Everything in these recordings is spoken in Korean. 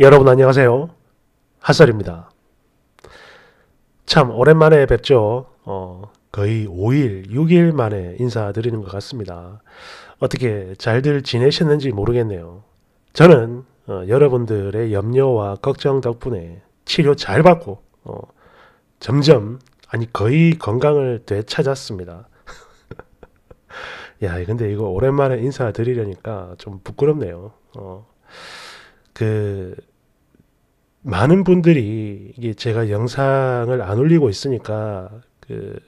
여러분 안녕하세요. 핫설입니다. 참 오랜만에 뵙죠. 어, 거의 5일, 6일 만에 인사드리는 것 같습니다. 어떻게 잘들 지내셨는지 모르겠네요. 저는 어, 여러분들의 염려와 걱정 덕분에 치료 잘 받고 어, 점점 아니 거의 건강을 되찾았습니다. 야, 근데 이거 오랜만에 인사드리려니까 좀 부끄럽네요. 어. 그 많은 분들이 이게 제가 영상을 안 올리고 있으니까 그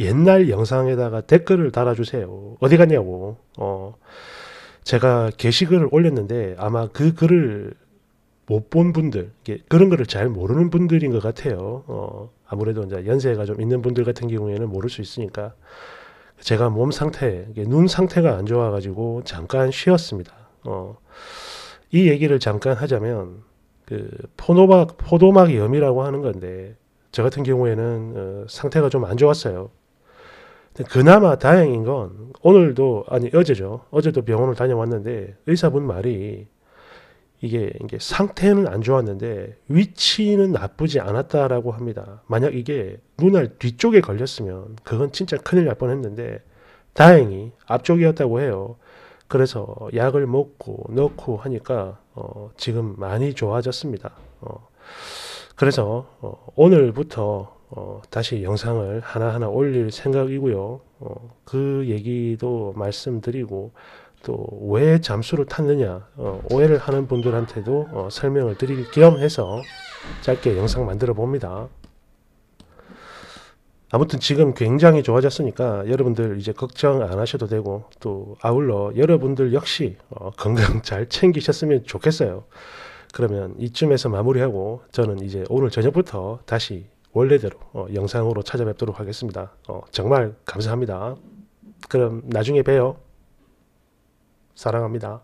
옛날 영상에다가 댓글을 달아주세요. 어디 갔냐고. 어 제가 게시글을 올렸는데 아마 그 글을 못 본 분들, 그런 거를 잘 모르는 분들인 것 같아요. 어 아무래도 이제 연세가 좀 있는 분들 같은 경우에는 모를 수 있으니까 제가 몸 상태, 눈 상태가 안 좋아가지고 잠깐 쉬었습니다. 어이 얘기를 잠깐 하자면 그포도막 포도막 염이라고 하는 건데 저 같은 경우에는 어, 상태가 좀 안 좋았어요. 그나마 다행인 건 오늘도 아니 어제죠. 어제도 병원을 다녀왔는데 의사분 말이 이게, 이게 상태는 안 좋았는데 위치는 나쁘지 않았다라고 합니다. 만약 이게 눈알 뒤쪽에 걸렸으면 그건 진짜 큰일 날 뻔했는데 다행히 앞쪽이었다고 해요. 그래서 약을 먹고 넣고 하니까 어, 지금 많이 좋아졌습니다. 어, 그래서 어, 오늘부터 어, 다시 영상을 하나하나 올릴 생각이고요. 어, 그 얘기도 말씀드리고 또 왜 잠수를 탔느냐 어, 오해를 하는 분들한테도 설명을 드릴 겸 해서 짧게 영상 만들어 봅니다. 아무튼 지금 굉장히 좋아졌으니까 여러분들 이제 걱정 안 하셔도 되고 또 아울러 여러분들 역시 어, 건강 잘 챙기셨으면 좋겠어요. 그러면 이쯤에서 마무리하고 저는 이제 오늘 저녁부터 다시 원래대로 어, 영상으로 찾아뵙도록 하겠습니다. 어, 정말 감사합니다. 그럼 나중에 봬요. 사랑합니다.